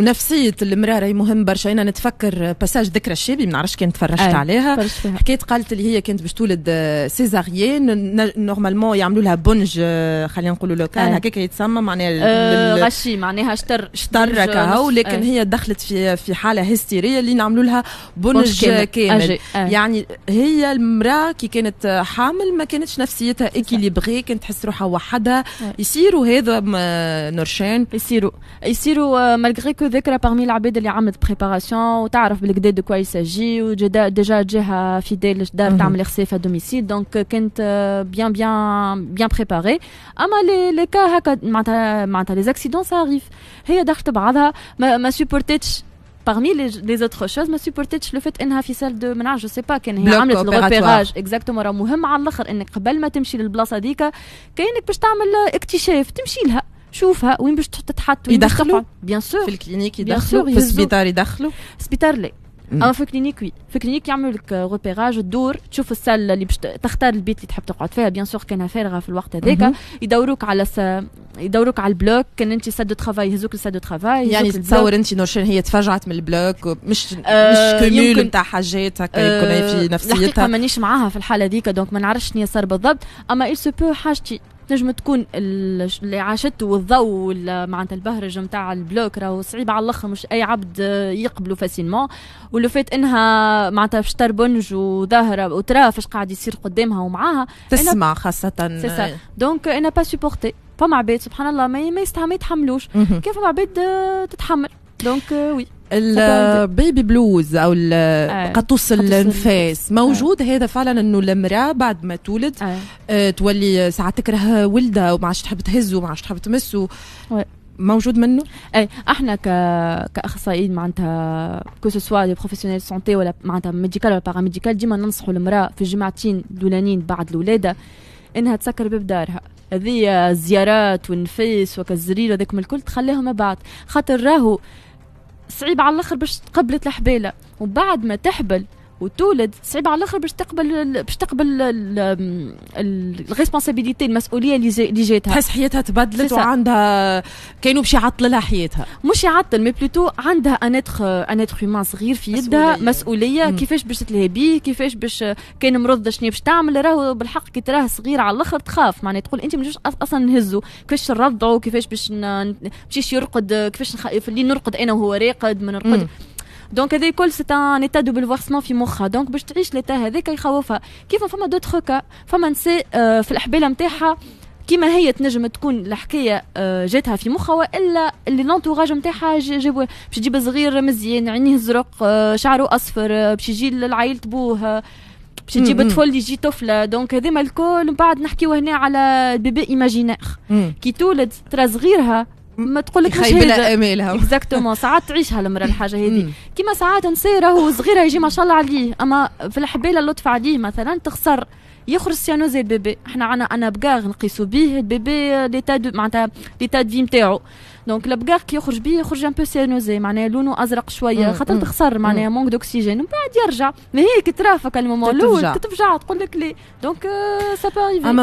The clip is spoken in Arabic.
ونفسية المرأة راهي مهم برشا أنا نتفكر باساج آه، ذكرى الشابي ما نعرفش كان تفرجت أيه. عليها حكيت قالت اللي هي كانت باش تولد سيزاريين آه، نورمالمون يعملوا لها بونج آه، خلينا نقولوا لو كان أيه. هكاك يتسمى معناها أه غشي معناها شتر شتر كاهو لكن أيه. هي دخلت في في حالة هستيرية اللي نعملوا لها بونج, بونج كامل, كامل. أيه. يعني هي المرأة كي كانت حامل ما كانتش نفسيتها ايكيليبغي كانت تحس روحها وحدها أيه. يصيروا هذا نورشان يصيروا يصيروا مالغري كو ذكرى باغمي العباد اللي عملت بريباراسيون وتعرف بالكدا دو كوا يساجي وديجا جهه فيديل دار تعمل خسيفة دوميسيل دونك كانت بيان بيان بيان بريباري اما لي لي كا هكا معناتها معناتها لي زاكسيدون ساريف هي دخلت بعضها ما, ما سوبورتيتش parmi les, les autres choses ما سوبورتيتش لو فات انها في سال دو منع جو سي با كان هي عملت الغوبيراج اكزاكتومون راه مهم على الاخر انك قبل ما تمشي للبلاصه هذيك كاينك باش تعمل اكتشاف تمشي لها شوفها وين باش تحط وين يدخلوا بيان سور في الكلينيك يدخلوا في السبيطار يدخلوا السبيطار لا اما في كلينيك وي في كلينيك يعملوا لك روبيراج euh, تدور تشوف السال اللي باش تختار البيت اللي تحب تقعد فيها بيان سور كانها فارغه في الوقت هذاك يدوروك على س... يدوروك على البلوك كان انت ساد دو ترافاي يهزوك ساد دو ترافاي يعني تصور انت نورشين هي تفاجعت من البلوك مش مش euh، كوميول نتاع حاجات هكا يكون في euh، نفسيتها الحقيقه مانيش معاها في الحاله هذيك دونك ما نعرفش شنو صار بالضبط اما اي سو بو حاجتي نجم تكون اللي عاشته والضوء ولا معناتها البهرج نتاع البلوك راهو صعيب على الاخر مش اي عبد يقبله فاسيلمون ولو فات انها معناتها في شتربنج وظاهره وترى فاش قاعد يصير قدامها ومعاها تسمع خاصه سيسا. دونك انا با سوبورتي فما عباد سبحان الله ما يستحملوش كيف فما عباد تتحمل دونك وي البيبي بلوز او آه، قطوس النفاس موجود آه. هذا فعلا انه المراه بعد ما تولد آه. تولي ساعات تكره ولدها وما عادش تحب تهزه وما عادش تحب تمسه موجود منه؟ اي احنا ك كاخصائيين معناتها كو سوا لي بروفيسيونيل سونتي ولا معناتها ميديكال ولا باراميديكال ديما ننصحوا المراه في الجمعتين الاولانيين بعد الولاده انها تسكر باب دارها هذه زيارات ونفيس وكالزرير هذاكم الكل تخليهم بعد خاطر راهو صعيب على الاخر باش تقبلت الحباله وبعد ما تحبل وتولد صعيب على الاخر باش تقبل باش تقبل الريسبونسابيلتي المسؤوليه اللي جاتها تحس حياتها تبدلت وعندها كاينو باش يعطل لها حياتها مش يعطل مي بلوتو عندها انيتخ انيتخ هيومان صغير في يدها مسؤوليه, مسؤولية. كيفاش باش تلهي بيه كيفاش باش كان مرض شنو باش تعمل راهو بالحق كي تراه صغير على الاخر تخاف معناها تقول انت ما اصلا نهزو كيفاش نرضعو كيفاش باش نمشيش يرقد كيفاش نخ... في الليل نرقد انا وهو راقد ما نرقد دونك هذا الكل سي ان ايتا دو بلفورسمون في مخها دونك باش تعيش ليتا هذاك يخوفها كيف فما دوتر كا فما نساء آه، في الحبال نتاعها كيما هي تنجم تكون الحكايه آه، جاتها في مخها والا اللي لونتوراج نتاعها جابوه باش تجيب صغير مزيان عينيه زرق آه، شعره اصفر باش يجي لعائله بوه باش تجيب طفل يجي طفله دونك هذا الكل من بعد نحكيو هنا على بيبي ايماجينير كي تولد ترى صغيرها ما تقول لك مش هذا امالها اكزاكتومون ساعات تعيشها المراه الحاجه هذه كيما ساعات نساء راهو صغيره يجي ما شاء الله عليه اما في الحباله اللطف عليه مثلا تخسر يخرج سيانوزي البيبي احنا عنا انا بقاغ نقيسو بيه البيبي ليتا دو معناتها ليتا دو في نتاعو دونك البقاغ كي يخرج بيه يخرج ان بو سيانوزي معناها لونه ازرق شويه خاطر تخسر معناها مونك دوكسيجين ومن بعد يرجع ما هي كي ترافق المومون الاول تتفجع تقول لك لي دونك سا euh,